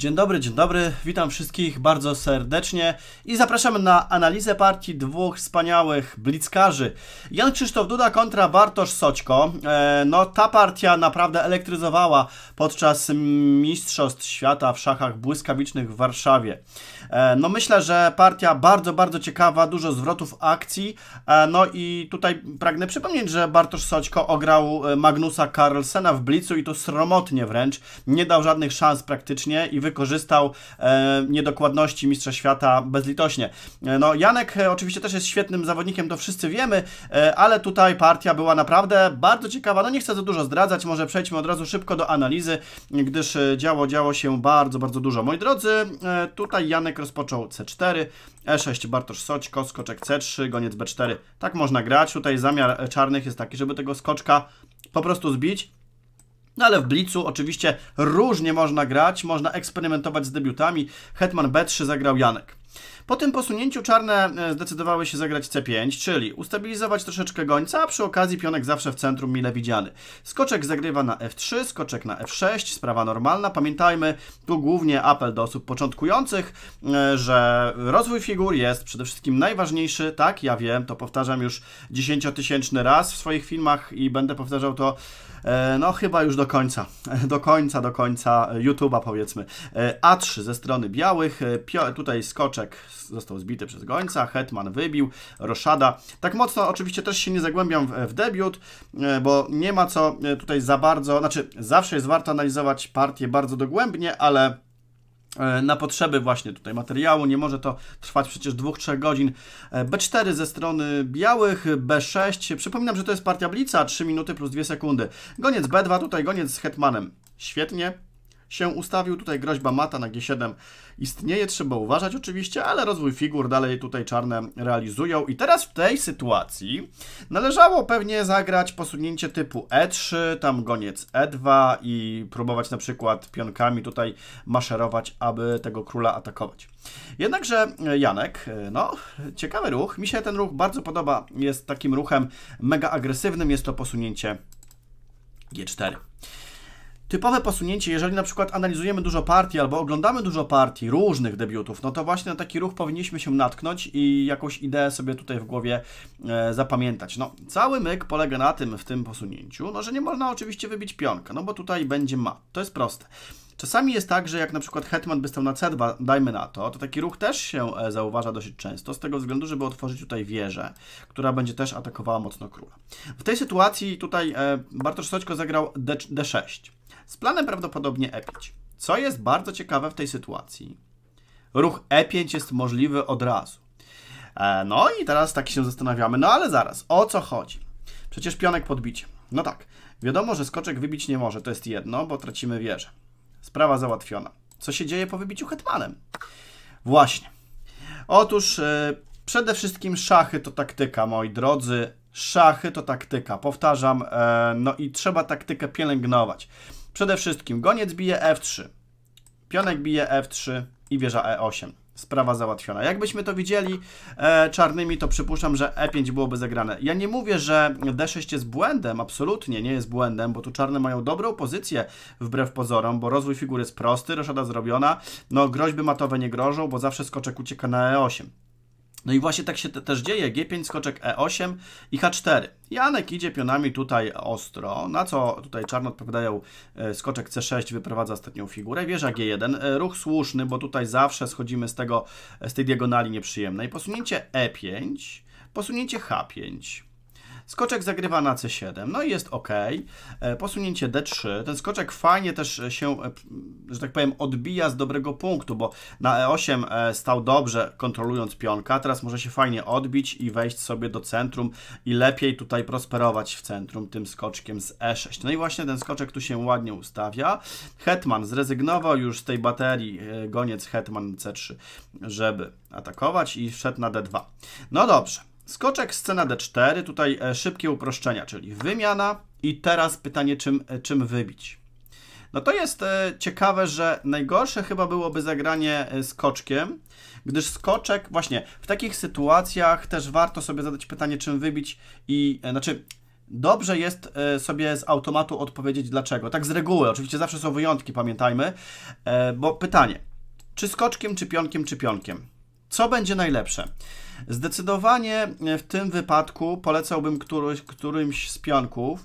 Dzień dobry, dzień dobry. Witam wszystkich bardzo serdecznie i zapraszam na analizę partii dwóch wspaniałych blickarzy. Jan Krzysztof Duda kontra Bartosz Soćko. E, no ta partia naprawdę elektryzowała podczas Mistrzostw Świata w szachach błyskawicznych w Warszawie. E, no myślę, że partia bardzo, bardzo ciekawa, dużo zwrotów akcji. E, no i tutaj pragnę przypomnieć, że Bartosz Soćko ograł Magnusa Carlsena w blicu i to sromotnie wręcz. Nie dał żadnych szans praktycznie i wy wykorzystał e, niedokładności Mistrza Świata bezlitośnie. E, no, Janek e, oczywiście też jest świetnym zawodnikiem, to wszyscy wiemy, ale tutaj partia była naprawdę bardzo ciekawa. No nie chcę za dużo zdradzać, może przejdźmy od razu szybko do analizy, gdyż działo, działo się bardzo, bardzo dużo. Moi drodzy, tutaj Janek rozpoczął C4, E6 Bartosz Soćko, skoczek C3, goniec B4. Tak można grać, tutaj zamiar czarnych jest taki, żeby tego skoczka po prostu zbić no ale w Blitzu oczywiście różnie można grać, można eksperymentować z debiutami. Hetman B3 zagrał Janek. Po tym posunięciu czarne e, zdecydowały się zagrać C5, czyli ustabilizować troszeczkę gońca, a przy okazji pionek zawsze w centrum mile widziany. Skoczek zagrywa na F3, skoczek na F6, sprawa normalna. Pamiętajmy, tu głównie apel do osób początkujących, e, że rozwój figur jest przede wszystkim najważniejszy. Tak, ja wiem, to powtarzam już dziesięciotysięczny raz w swoich filmach i będę powtarzał to e, no chyba już do końca, do końca, do końca YouTube'a powiedzmy. A3 ze strony białych, tutaj skoczek został zbity przez gońca, Hetman wybił, Roszada. Tak mocno oczywiście też się nie zagłębiam w, w debiut, e, bo nie ma co e, tutaj za bardzo, znaczy zawsze jest warto analizować partię bardzo dogłębnie, ale e, na potrzeby właśnie tutaj materiału. Nie może to trwać przecież 2-3 godzin. B4 ze strony białych, B6. Przypominam, że to jest partia blica, 3 minuty plus 2 sekundy. Goniec B2, tutaj goniec z hetmanem. Świetnie, się ustawił. Tutaj groźba mata na G7 istnieje, trzeba uważać oczywiście, ale rozwój figur dalej tutaj czarne realizują. I teraz w tej sytuacji należało pewnie zagrać posunięcie typu E3, tam goniec E2 i próbować na przykład pionkami tutaj maszerować, aby tego króla atakować. Jednakże e, Janek, e, no, ciekawy ruch. Mi się ten ruch bardzo podoba. Jest takim ruchem mega agresywnym. Jest to posunięcie G4 typowe posunięcie, jeżeli na przykład analizujemy dużo partii albo oglądamy dużo partii różnych debiutów, no to właśnie na taki ruch powinniśmy się natknąć i jakąś ideę sobie tutaj w głowie e, zapamiętać. No, cały myk polega na tym w tym posunięciu, no że nie można oczywiście wybić pionka, no bo tutaj będzie mat. To jest proste. Czasami jest tak, że jak na przykład hetman by stał na C2, dajmy na to, to taki ruch też się e, zauważa dosyć często, z tego względu, żeby otworzyć tutaj wieżę, która będzie też atakowała mocno króla. W tej sytuacji tutaj e, Bartosz Soćko zagrał D, D6 z planem prawdopodobnie E5. Co jest bardzo ciekawe w tej sytuacji, ruch E5 jest możliwy od razu. E, no i teraz tak się zastanawiamy, no ale zaraz, o co chodzi? Przecież pionek podbicie. No tak, wiadomo, że skoczek wybić nie może, to jest jedno, bo tracimy wieżę. Sprawa załatwiona. Co się dzieje po wybiciu hetmanem? Właśnie. Otóż yy, przede wszystkim szachy to taktyka, moi drodzy. Szachy to taktyka, powtarzam, yy, no i trzeba taktykę pielęgnować. Przede wszystkim goniec bije F3, Pionek bije F3 i wieża E8. Sprawa załatwiona. Jakbyśmy to widzieli e, czarnymi, to przypuszczam, że E5 byłoby zagrane. Ja nie mówię, że D6 jest błędem, absolutnie nie jest błędem, bo tu czarne mają dobrą pozycję wbrew pozorom, bo rozwój figury jest prosty, roszada zrobiona, no groźby matowe nie grożą, bo zawsze skoczek ucieka na E8. No i właśnie tak się te, też dzieje. G5, skoczek E8 i H4. Janek idzie pionami tutaj ostro, na co tutaj czarno odpowiadają e, skoczek C6, wyprowadza ostatnią figurę, wieża G1. E, ruch słuszny, bo tutaj zawsze schodzimy z, tego, e, z tej diagonali nieprzyjemnej. Posunięcie E5, posunięcie H5. Skoczek zagrywa na C7, no i jest ok. E, posunięcie D3. Ten skoczek fajnie też się, e, że tak powiem, odbija z dobrego punktu, bo na E8 e, stał dobrze, kontrolując pionka. Teraz może się fajnie odbić i wejść sobie do centrum i lepiej tutaj prosperować w centrum tym skoczkiem z E6. No i właśnie ten skoczek tu się ładnie ustawia. Hetman zrezygnował już z tej baterii, goniec Hetman C3, żeby atakować i wszedł na D2. No dobrze. Skoczek scena D4, tutaj e, szybkie uproszczenia, czyli wymiana i teraz pytanie, czym, e, czym wybić. No to jest e, ciekawe, że najgorsze chyba byłoby zagranie skoczkiem, gdyż skoczek, właśnie w takich sytuacjach też warto sobie zadać pytanie, czym wybić i, znaczy Dobrze jest sobie z automatu odpowiedzieć dlaczego. Tak z reguły, oczywiście zawsze są wyjątki, pamiętajmy. Bo pytanie, czy skoczkiem, czy pionkiem, czy pionkiem? Co będzie najlepsze? Zdecydowanie w tym wypadku polecałbym któryś, którymś z pionków,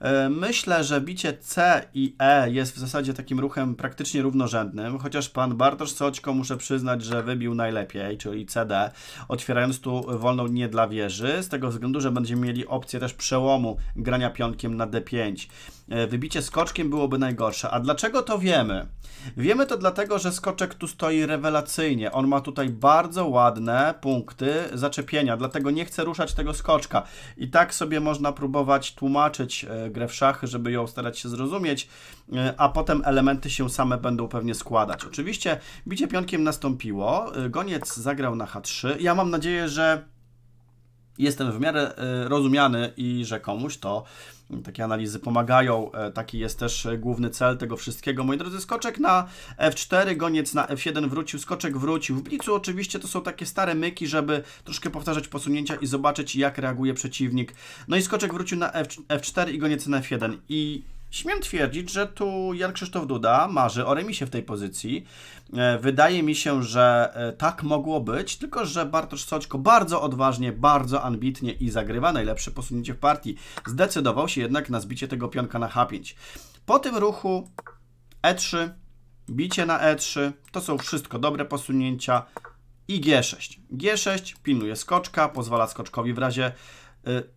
E, myślę, że bicie C i E jest w zasadzie takim ruchem praktycznie równorzędnym, chociaż pan Bartosz Soćko muszę przyznać, że wybił najlepiej, czyli CD, otwierając tu wolną nie dla wieży, z tego względu, że będziemy mieli opcję też przełomu grania pionkiem na D5. E, wybicie skoczkiem byłoby najgorsze. A dlaczego to wiemy? Wiemy to dlatego, że skoczek tu stoi rewelacyjnie. On ma tutaj bardzo ładne punkty zaczepienia, dlatego nie chce ruszać tego skoczka. I tak sobie można próbować tłumaczyć E, grę w szachy, żeby ją starać się zrozumieć, e, a potem elementy się same będą pewnie składać. Oczywiście bicie pionkiem nastąpiło, e, goniec zagrał na H3. Ja mam nadzieję, że jestem w miarę e, rozumiany i że komuś to takie analizy pomagają. E, taki jest też główny cel tego wszystkiego. Moi drodzy, skoczek na F4, goniec na f 1 wrócił, skoczek wrócił. W blicu oczywiście to są takie stare myki, żeby troszkę powtarzać posunięcia i zobaczyć jak reaguje przeciwnik. No i skoczek wrócił na F4 i goniec na F1 i Śmiem twierdzić, że tu Jan Krzysztof Duda marzy o remisie w tej pozycji. E, wydaje mi się, że e, tak mogło być, tylko że Bartosz Soćko bardzo odważnie, bardzo ambitnie i zagrywa najlepsze posunięcie w partii. Zdecydował się jednak na zbicie tego pionka na H5. Po tym ruchu E3, bicie na E3, to są wszystko dobre posunięcia i G6. G6 pilnuje skoczka, pozwala skoczkowi w razie, e,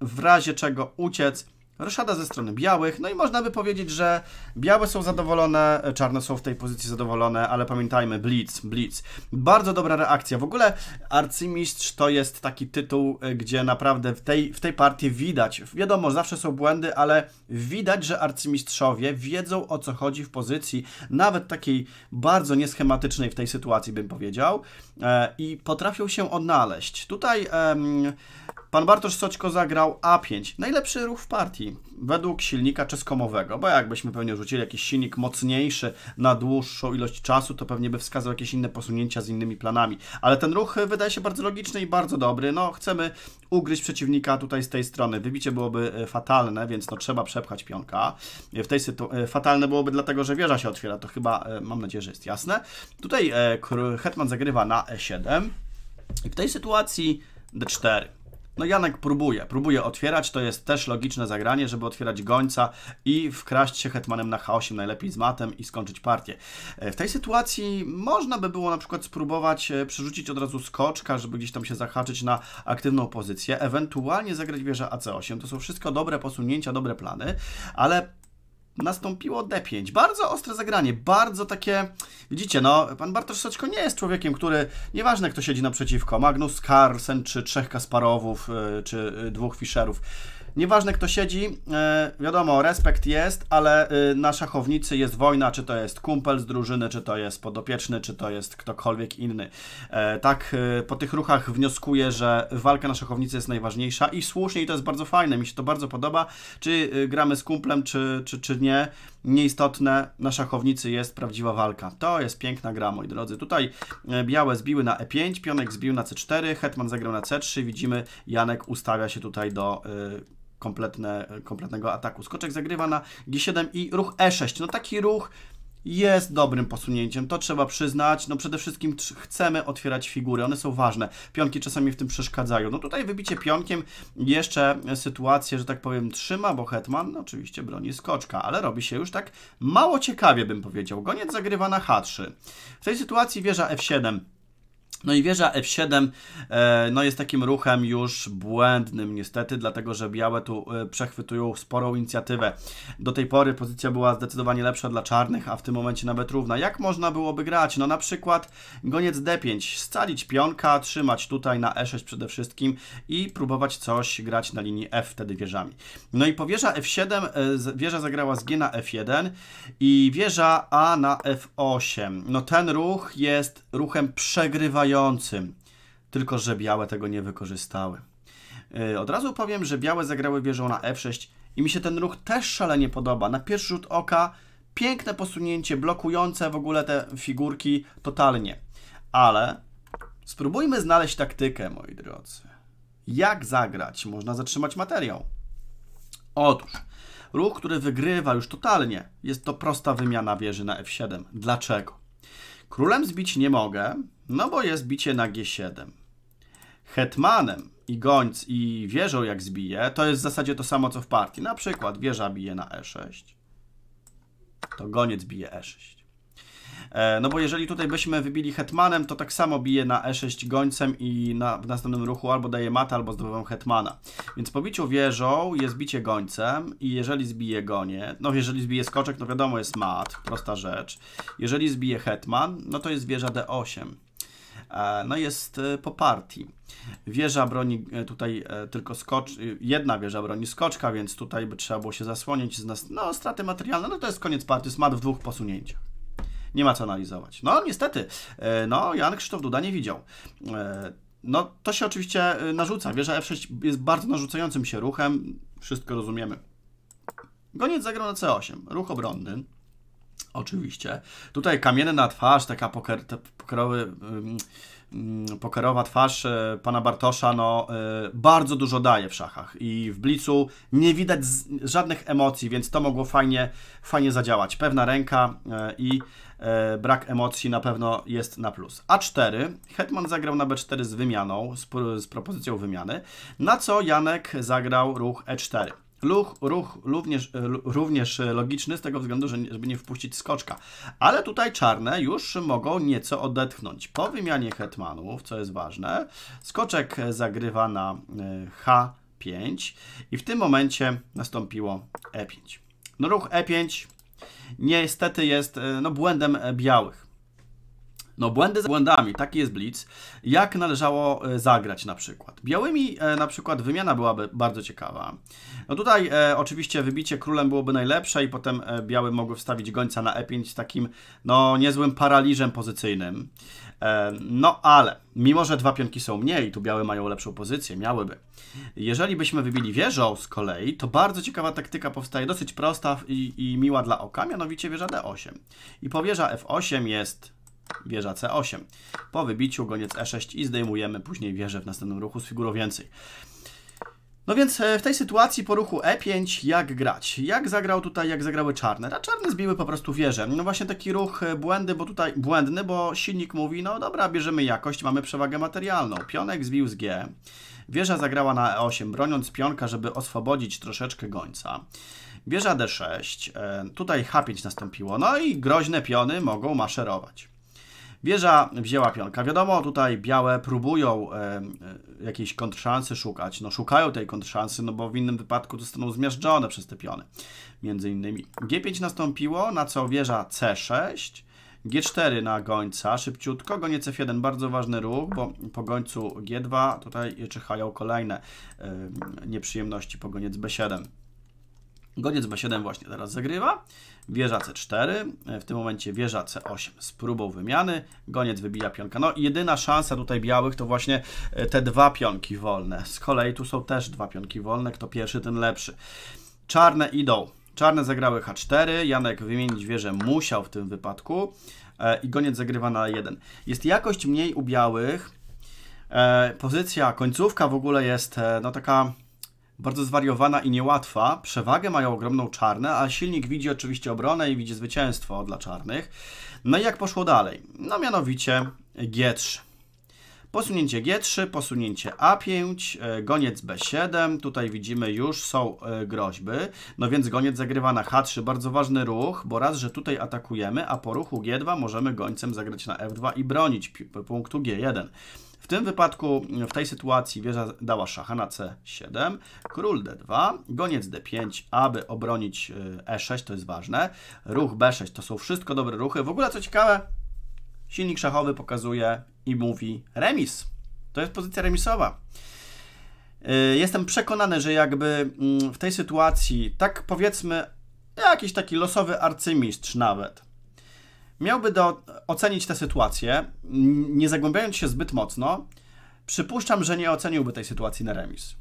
w razie czego uciec. Ryszada ze strony białych. No i można by powiedzieć, że białe są zadowolone, czarne są w tej pozycji zadowolone, ale pamiętajmy, blitz, blitz. Bardzo dobra reakcja. W ogóle arcymistrz to jest taki tytuł, e, gdzie naprawdę w tej, w tej partii widać, wiadomo, zawsze są błędy, ale widać, że arcymistrzowie wiedzą o co chodzi w pozycji, nawet takiej bardzo nieschematycznej w tej sytuacji, bym powiedział, e, i potrafią się odnaleźć. Tutaj Pan Bartosz Soćko zagrał A5. Najlepszy ruch w partii według silnika czeskomowego, bo jakbyśmy pewnie rzucili jakiś silnik mocniejszy na dłuższą ilość czasu, to pewnie by wskazał jakieś inne posunięcia z innymi planami. Ale ten ruch wydaje się bardzo logiczny i bardzo dobry. No, chcemy ugryźć przeciwnika tutaj z tej strony. Wybicie byłoby e, fatalne, więc no trzeba przepchać pionka. E, w tej e, fatalne byłoby dlatego, że wieża się otwiera. To chyba, mam nadzieję, że jest jasne. Tutaj Hetman zagrywa na E7 i w tej sytuacji D4. No Janek próbuje, próbuje otwierać, to jest też logiczne zagranie, żeby otwierać gońca i wkraść się hetmanem na h8, najlepiej z matem i skończyć partię. E, w tej sytuacji można by było na przykład spróbować e, przerzucić od razu skoczka, żeby gdzieś tam się zahaczyć na aktywną pozycję, ewentualnie zagrać wieżę AC8. To są wszystko dobre posunięcia, dobre plany, ale nastąpiło D5. Bardzo ostre zagranie, bardzo takie... Widzicie, no, pan Bartosz Soćko nie jest człowiekiem, który... Nieważne, kto siedzi naprzeciwko, Magnus Carlsen, czy trzech Kasparowów, y, czy y, dwóch Fischerów. Nieważne kto siedzi, e, wiadomo, respekt jest, ale y, na szachownicy jest wojna, czy to jest kumpel z drużyny, czy to jest podopieczny, czy to jest ktokolwiek inny. E, tak y, po tych ruchach wnioskuję, że walka na szachownicy jest najważniejsza i słusznie i to jest bardzo fajne, mi się to bardzo podoba, czy y, gramy z kumplem, czy, czy, czy nie. Nieistotne, na szachownicy jest prawdziwa walka. To jest piękna gra, moi drodzy. Tutaj e, białe zbiły na e5, pionek zbił na c4, hetman zagrał na c3, widzimy Janek ustawia się tutaj do... Y kompletne, kompletnego ataku. Skoczek zagrywa na G7 i ruch E6. No taki ruch jest dobrym posunięciem, to trzeba przyznać. No przede wszystkim chcemy otwierać figury, one są ważne. Pionki czasami w tym przeszkadzają. No tutaj wybicie pionkiem jeszcze sytuację, że tak powiem, trzyma, bo Hetman no oczywiście broni skoczka, ale robi się już tak mało ciekawie, bym powiedział. Goniec zagrywa na H3. W tej sytuacji wieża F7 no i wieża F7 e, no jest takim ruchem już błędnym niestety, dlatego że białe tu e, przechwytują sporą inicjatywę. Do tej pory pozycja była zdecydowanie lepsza dla czarnych, a w tym momencie nawet równa. Jak można byłoby grać? No na przykład goniec D5, scalić pionka, trzymać tutaj na E6 przede wszystkim i próbować coś grać na linii F wtedy wieżami. No i po wieża F7 e, wieża zagrała z G na F1 i wieża A na F8. No ten ruch jest ruchem przegrywającym tylko że białe tego nie wykorzystały. Y, od razu powiem, że białe zagrały wieżą na f6 i mi się ten ruch też szalenie podoba. Na pierwszy rzut oka piękne posunięcie, blokujące w ogóle te figurki totalnie. Ale spróbujmy znaleźć taktykę, moi drodzy. Jak zagrać? Można zatrzymać materiał. Otóż, ruch, który wygrywa już totalnie, jest to prosta wymiana wieży na f7. Dlaczego? Królem zbić nie mogę, no bo jest bicie na G7. Hetmanem i gońc i wieżą jak zbije, to jest w zasadzie to samo co w partii. Na przykład wieża bije na E6, to goniec bije E6. E, no bo jeżeli tutaj byśmy wybili hetmanem, to tak samo bije na e6 gońcem i na, w następnym ruchu albo daje matę albo zdobywam hetmana. Więc po biciu wieżą jest bicie gońcem i jeżeli zbije gonie, no jeżeli zbije skoczek, to no wiadomo jest mat, prosta rzecz. Jeżeli zbije hetman, no to jest wieża d8 e, no jest e, po partii. Wieża broni tutaj tylko skocz, jedna wieża broni skoczka, więc tutaj by trzeba było się zasłonić. Z nas, no straty materialne, no to jest koniec partii, mat w dwóch posunięciach nie ma co analizować. No niestety, e, no Jan Krzysztof Duda nie widział. E, no to się oczywiście e, narzuca. Wieża F6 jest bardzo narzucającym się ruchem, wszystko rozumiemy. Goniec zagrał na C8, ruch obronny. Oczywiście. Tutaj kamienna na twarz, taka poker, pokerowy... Mm, pokerowa twarz e, pana Bartosza no, e, bardzo dużo daje w szachach i w blicu nie widać żadnych emocji, więc to mogło fajnie, fajnie zadziałać. Pewna ręka e, i brak emocji na pewno jest na plus. A4, Hetman zagrał na B4 z wymianą, z, z propozycją wymiany, na co Janek zagrał ruch E4. Ruch, ruch również, e, również e, logiczny z tego względu, żeby nie wpuścić skoczka. Ale tutaj czarne już mogą nieco odetchnąć. Po wymianie hetmanów, co jest ważne, skoczek zagrywa na e, H5 i w tym momencie nastąpiło E5. No ruch E5 niestety jest no, błędem białych. No błędy z błędami, taki jest blitz. Jak należało e, zagrać na przykład? Białymi e, na przykład wymiana byłaby bardzo ciekawa. No tutaj e, oczywiście wybicie królem byłoby najlepsze i potem e, biały mogły wstawić gońca na e5 z takim no niezłym paraliżem pozycyjnym. E, no ale, mimo że dwa pionki są mniej, tu białe mają lepszą pozycję, miałyby. Jeżeli byśmy wybili wieżą z kolei, to bardzo ciekawa taktyka powstaje, dosyć prosta i, i miła dla oka, mianowicie wieża d8. I powierza f8 jest wieża C8. Po wybiciu goniec E6 i zdejmujemy później wieżę w następnym ruchu z figurą więcej. No więc e, w tej sytuacji po ruchu E5 jak grać? Jak zagrał tutaj, jak zagrały czarne? A czarne zbiły po prostu wieżę. No właśnie taki ruch e, błędy, bo tutaj błędny, bo silnik mówi, no dobra, bierzemy jakość, mamy przewagę materialną. Pionek zbił z G. Wieża zagrała na E8, broniąc pionka, żeby oswobodzić troszeczkę gońca. Wieża D6, e, tutaj H5 nastąpiło, no i groźne piony mogą maszerować. Wieża wzięła pionka. Wiadomo, tutaj białe próbują e, jakiejś kontrzansy szukać. No szukają tej kontrzansy, no bo w innym wypadku zostaną zmiażdżone przez te piony. Między innymi G5 nastąpiło, na co wieża C6. G4 na gońca, szybciutko, goniec F1, bardzo ważny ruch, bo po gońcu G2 tutaj czyhają kolejne y, nieprzyjemności, po goniec B7. Goniec B7 właśnie teraz zagrywa. Wieża C4, w tym momencie wieża C8 z próbą wymiany. Goniec wybija pionka. No i jedyna szansa tutaj białych to właśnie e, te dwa pionki wolne. Z kolei tu są też dwa pionki wolne. Kto pierwszy, ten lepszy. Czarne idą. Czarne zagrały H4. Janek wymienić wieżę musiał w tym wypadku. E, I goniec zagrywa na 1. Jest jakość mniej u białych. E, pozycja, końcówka w ogóle jest no taka bardzo zwariowana i niełatwa. Przewagę mają ogromną czarne, a silnik widzi oczywiście obronę i widzi zwycięstwo dla czarnych. No i jak poszło dalej? No mianowicie G3. Posunięcie G3, posunięcie A5, e, goniec B7. Tutaj widzimy już są e, groźby. No więc goniec zagrywa na H3. Bardzo ważny ruch, bo raz, że tutaj atakujemy, a po ruchu G2 możemy gońcem zagrać na F2 i bronić punktu G1. W tym wypadku, mm, w tej sytuacji wieża dała szacha na C7, król D2, goniec D5, aby obronić E6, e to jest ważne, ruch B6, to są wszystko dobre ruchy. W ogóle co ciekawe, silnik szachowy pokazuje i mówi remis. To jest pozycja remisowa. Y, jestem przekonany, że jakby mm, w tej sytuacji, tak powiedzmy, jakiś taki losowy arcymistrz nawet miałby do, ocenić tę sytuację, nie zagłębiając się zbyt mocno, przypuszczam, że nie oceniłby tej sytuacji na remis.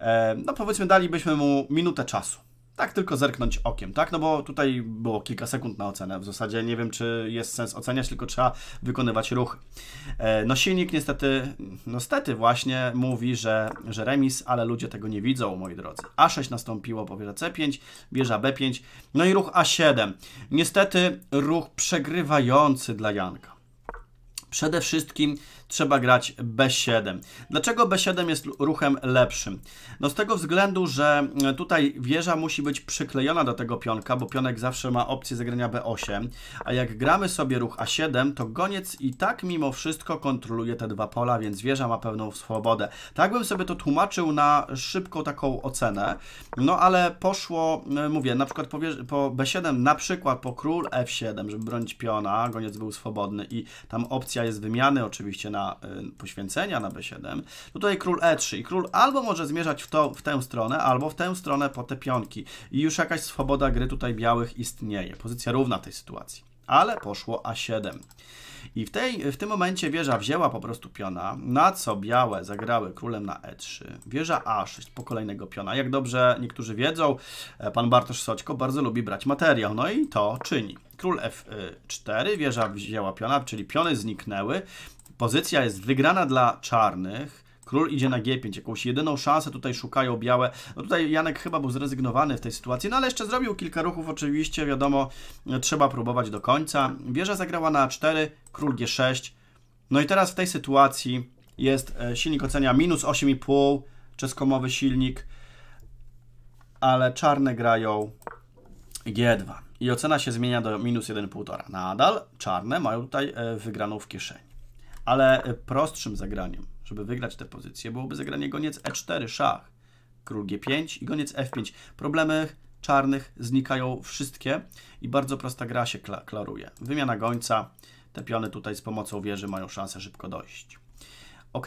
E, no powiedzmy, dalibyśmy mu minutę czasu tak tylko zerknąć okiem, tak? No bo tutaj było kilka sekund na ocenę. W zasadzie nie wiem, czy jest sens oceniać, tylko trzeba wykonywać ruchy. E, no silnik niestety, niestety no właśnie mówi, że, że remis, ale ludzie tego nie widzą, moi drodzy. A6 nastąpiło, powierza C5, bierze B5, no i ruch A7. Niestety ruch przegrywający dla Janka. Przede wszystkim trzeba grać B7. Dlaczego B7 jest ruchem lepszym? No z tego względu, że e, tutaj wieża musi być przyklejona do tego pionka, bo pionek zawsze ma opcję zagrania B8, a jak gramy sobie ruch A7, to goniec i tak mimo wszystko kontroluje te dwa pola, więc wieża ma pewną swobodę. Tak bym sobie to tłumaczył na szybką taką ocenę, no ale poszło, e, mówię, na przykład po, po B7, na przykład po król F7, żeby bronić piona, goniec był swobodny i tam opcja jest wymiany oczywiście na Y, poświęcenia na b7, tutaj król e3 i król albo może zmierzać w, to, w tę stronę, albo w tę stronę po te pionki i już jakaś swoboda gry tutaj białych istnieje. Pozycja równa w tej sytuacji, ale poszło a7. I w, tej, w tym momencie wieża wzięła po prostu piona, na co białe zagrały królem na e3. Wieża a6 po kolejnego piona. Jak dobrze niektórzy wiedzą, e, pan Bartosz Soćko bardzo lubi brać materiał, no i to czyni. Król f4, y, wieża wzięła piona, czyli piony zniknęły. Pozycja jest wygrana dla czarnych. Król idzie na G5, jakąś jedyną szansę tutaj szukają białe. No tutaj Janek chyba był zrezygnowany w tej sytuacji, no ale jeszcze zrobił kilka ruchów oczywiście, wiadomo, trzeba próbować do końca. Wieża zagrała na A4, król G6. No i teraz w tej sytuacji jest e, silnik ocenia minus 8,5, czeskomowy silnik, ale czarne grają G2 i ocena się zmienia do minus 1,5. Nadal czarne mają tutaj e, wygraną w kieszeni. Ale prostszym zagraniem, żeby wygrać tę pozycję, byłoby zagranie goniec e4, szach, król g5 i goniec f5. Problemy czarnych znikają wszystkie i bardzo prosta gra się kla klaruje. Wymiana gońca, te piony tutaj z pomocą wieży mają szansę szybko dojść. Ok,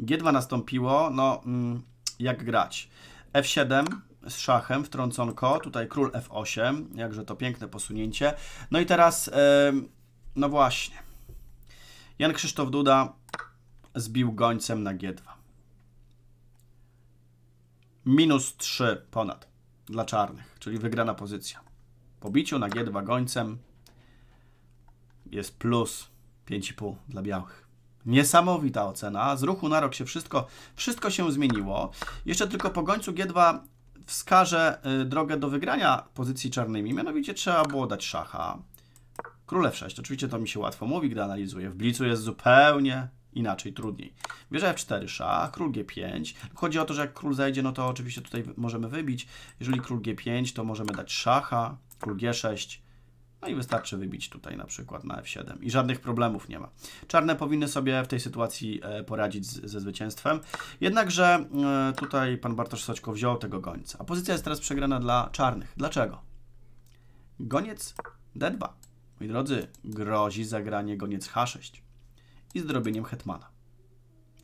g2 nastąpiło, no mm, jak grać? f7 z szachem wtrąconko, tutaj król f8, jakże to piękne posunięcie. No i teraz, yy, no właśnie, Jan Krzysztof Duda zbił gońcem na G2. Minus 3 ponad dla czarnych, czyli wygrana pozycja. Po biciu na G2 gońcem jest plus 5,5 dla białych. Niesamowita ocena. Z ruchu na rok się wszystko, wszystko się zmieniło. Jeszcze tylko po gońcu G2 wskaże y, drogę do wygrania pozycji czarnymi. Mianowicie trzeba było dać szacha. Król f6. Oczywiście to mi się łatwo mówi, gdy analizuję. W blicu jest zupełnie inaczej, trudniej. Bierze f4, szach, król g5. Chodzi o to, że jak król zejdzie, no to oczywiście tutaj możemy wybić. Jeżeli król g5, to możemy dać szacha, król g6. No i wystarczy wybić tutaj na przykład na f7 i żadnych problemów nie ma. Czarne powinny sobie w tej sytuacji e, poradzić z, ze zwycięstwem, jednakże e, tutaj pan Bartosz Soćko wziął tego gońca. A pozycja jest teraz przegrana dla czarnych. Dlaczego? Goniec d2. Moi drodzy, grozi zagranie goniec H6 i zdrobieniem hetmana.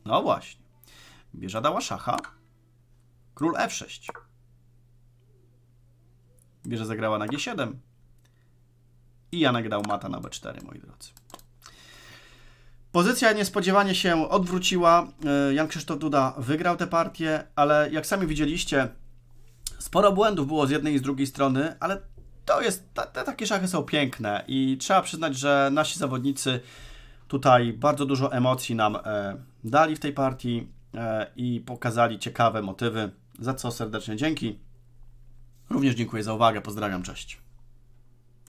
No właśnie. Bieża dała szacha. Król F6. Bieża zagrała na G7. I Janek dał mata na B4, moi drodzy. Pozycja niespodziewanie się odwróciła. E, Jan Krzysztof Duda wygrał tę partię, ale jak sami widzieliście, sporo błędów było z jednej i z drugiej strony, ale to jest, te, takie szachy są piękne i trzeba przyznać, że nasi zawodnicy tutaj bardzo dużo emocji nam e, dali w tej partii e, i pokazali ciekawe motywy, za co serdecznie dzięki. Również dziękuję za uwagę, pozdrawiam, cześć.